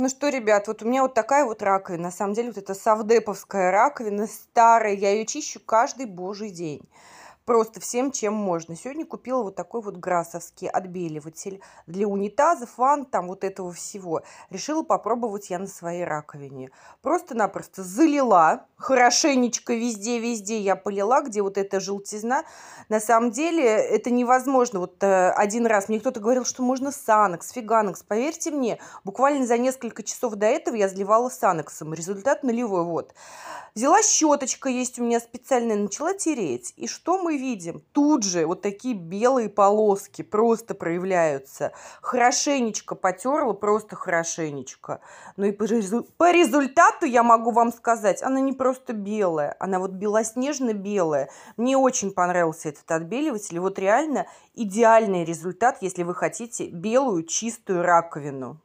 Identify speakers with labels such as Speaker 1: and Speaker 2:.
Speaker 1: Ну что, ребят, вот у меня вот такая вот раковина. На самом деле, вот эта савдеповская раковина, старая. Я ее чищу каждый божий день просто всем, чем можно. Сегодня купила вот такой вот грасовский отбеливатель для унитазов, ванн, там вот этого всего. Решила попробовать я на своей раковине. Просто-напросто залила хорошенечко везде-везде я полила, где вот эта желтизна. На самом деле это невозможно. Вот э, один раз мне кто-то говорил, что можно санокс, фиганокс. Поверьте мне, буквально за несколько часов до этого я заливала саноксом. Результат нулевой, вот. Взяла щеточка, есть у меня специальная, начала тереть. И что мы видим, тут же вот такие белые полоски просто проявляются. Хорошенечко потерла, просто хорошенечко. Ну и по, резу... по результату я могу вам сказать, она не просто белая, она вот белоснежно-белая. Мне очень понравился этот отбеливатель. Вот реально идеальный результат, если вы хотите белую чистую раковину.